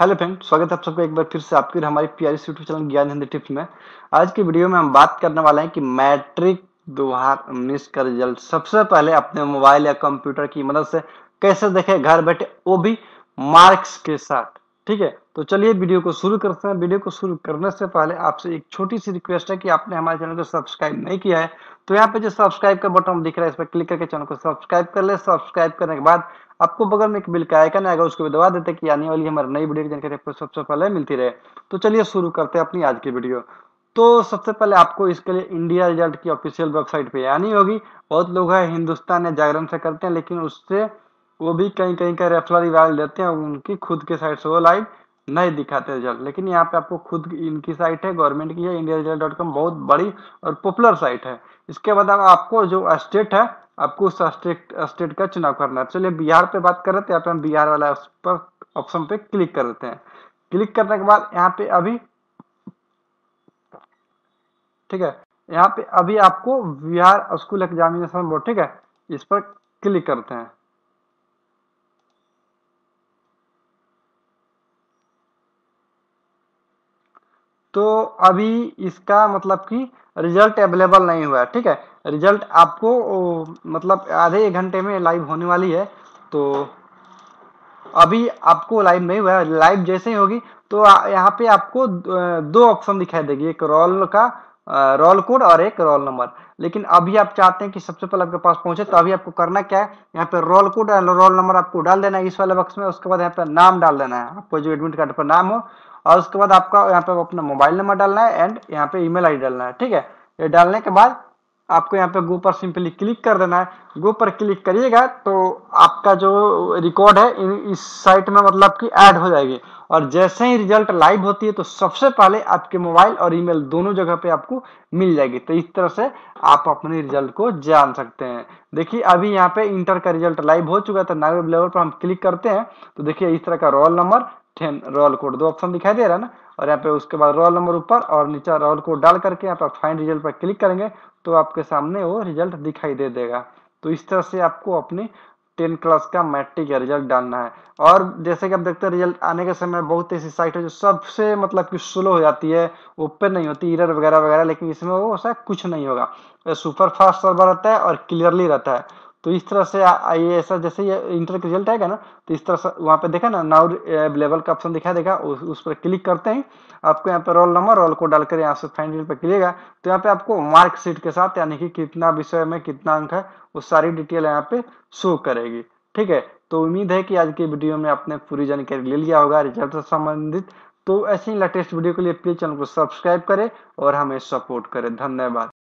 hello friend स्वागत है आप सबको एक बार फिर से आपके हमारे प्यारे यूट्यूब चैनल ज्ञान हिंदी टिप्स में आज की वीडियो में हम बात करने वाले हैं कि मैट्रिक उन्नीस का रिजल्ट सबसे पहले अपने मोबाइल या कंप्यूटर की मदद से कैसे देखें घर बैठे वो भी मार्क्स के साथ ठीक है तो चलिए वीडियो को शुरू करते हैं वीडियो को शुरू करने से पहले आपसे एक छोटी सी रिक्वेस्ट है कि आपने हमारे चैनल को सब्सक्राइब नहीं किया है तो यहाँ पे जो सब्सक्राइब का बटन दिख रहा है इस पर क्लिक करके चैनल को सब्सक्राइब कर ले सब्सक्राइब करने के बाद आपको बगल में एक बिल का आइकन आएगा उसको भी दबा देते कि आने वाली हमारे नई वीडियो की जानकारी आपको सबसे पहले मिलती रहे तो चलिए शुरू करते हैं अपनी आज की वीडियो तो सबसे पहले आपको इसके लिए इंडिया रिजल्ट की ऑफिशियल वेबसाइट पे आनी होगी बहुत लोग है हिंदुस्तान या जागरण से करते हैं लेकिन उससे वो भी कहीं कहीं का रेफरल इवाल देते हैं उनकी खुद के साइड से वो लाइव नहीं दिखाते रिजल्ट लेकिन यहाँ पे आपको खुद इनकी साइट है गवर्नमेंट की है इंडिया रिजल्ट डॉट कॉम बहुत बड़ी और पॉपुलर साइट है इसके बाद आपको जो स्टेट है आपको उस स्टेट स्टेट का चुनाव करना है चलिए बिहार पे बात कर रहे थे यहाँ पे हम बिहार वाला पर ऑप्शन पे क्लिक कर देते हैं क्लिक करने के बाद यहाँ पे अभी ठीक है यहाँ पे अभी आपको बिहार स्कूल एग्जामिनेशन बोर्ड ठीक है इस पर क्लिक करते हैं तो अभी इसका मतलब कि रिजल्ट अवेलेबल नहीं हुआ है ठीक है रिजल्ट आपको ओ, मतलब आधे एक घंटे में लाइव होने वाली है तो अभी आपको लाइव नहीं हुआ है लाइव जैसे ही होगी तो यहाँ पे आपको दो ऑप्शन दिखाई देगी एक रोल का रोल कोड और एक रोल नंबर लेकिन अभी आप चाहते हैं कि सबसे पहले आपके पास पहुंचे तो अभी आपको करना क्या है यहाँ पे रोल कोड और रोल नंबर आपको डाल देना है इस वाले बक्स में उसके बाद यहाँ पे नाम डाल देना है आपको जो एडमिट कार्ड पर नाम हो और उसके बाद आपका यहाँ पे अपना मोबाइल नंबर डालना है एंड यहाँ पे ईमेल आईडी डालना है ठीक है ये डालने के बाद आपको यहाँ पे गो पर सिंपली क्लिक कर देना है गो पर क्लिक करिएगा तो आपका जो रिकॉर्ड है इस साइट में मतलब कि ऐड हो जाएगी और जैसे ही रिजल्ट लाइव होती है तो सबसे पहले आपके मोबाइल और ईमेल दोनों जगह पे आपको मिल जाएगी तो इस तरह से आप अपने रिजल्ट को जान सकते हैं देखिए अभी यहाँ पे इंटर का रिजल्ट लाइव हो चुका था नाइव लेवल पर हम क्लिक करते हैं तो देखिए इस तरह का roll number ten roll code दो ऑप्शन दिखाई दे रहा है ना और यहाँ पे उसके बाद रोल नंबर ऊपर और नीचे रोल कोड डाल करके यहाँ पर फाइन रिजल्ट पर क्लिक करेंगे तो आपके सामने वो रिजल्ट दिखाई दे देगा तो इस तरह से आपको अपनी टेन क्लास का मैट्रिक का रिजल्ट डालना है और जैसे कि आप देखते हैं रिजल्ट आने के समय बहुत ऐसी साइट है जो सबसे मतलब कि स्लो हो जाती है ओपन नहीं होती इरर वगैरह वगैरह लेकिन इसमें वो ऐसा कुछ नहीं होगा सुपर फास्ट सर्वर रहता है और क्लियरली रहता है तो इस तरह से ये ऐसा जैसे ये इंटर का रिजल्ट आएगा ना तो इस तरह से वहाँ पे देखा ना नाउ लेवल का ऑप्शन दिखाई देगा उस, उस पर क्लिक करते हैं आपको यहाँ पे रोल नंबर रोल को डालकर यहाँ से फाइनल पर क्लिएगा तो यहाँ पे आपको मार्कशीट के साथ यानी कि कितना विषय में कितना अंक है वो सारी डिटेल यहाँ पे शो करेगी ठीक है तो उम्मीद है कि आज की वीडियो में आपने पूरी जानकारी ले लिया होगा रिजल्ट से संबंधित तो ऐसे ही लेटेस्ट वीडियो के लिए प्लीज चैनल को सब्सक्राइब करें और हमें सपोर्ट करें धन्यवाद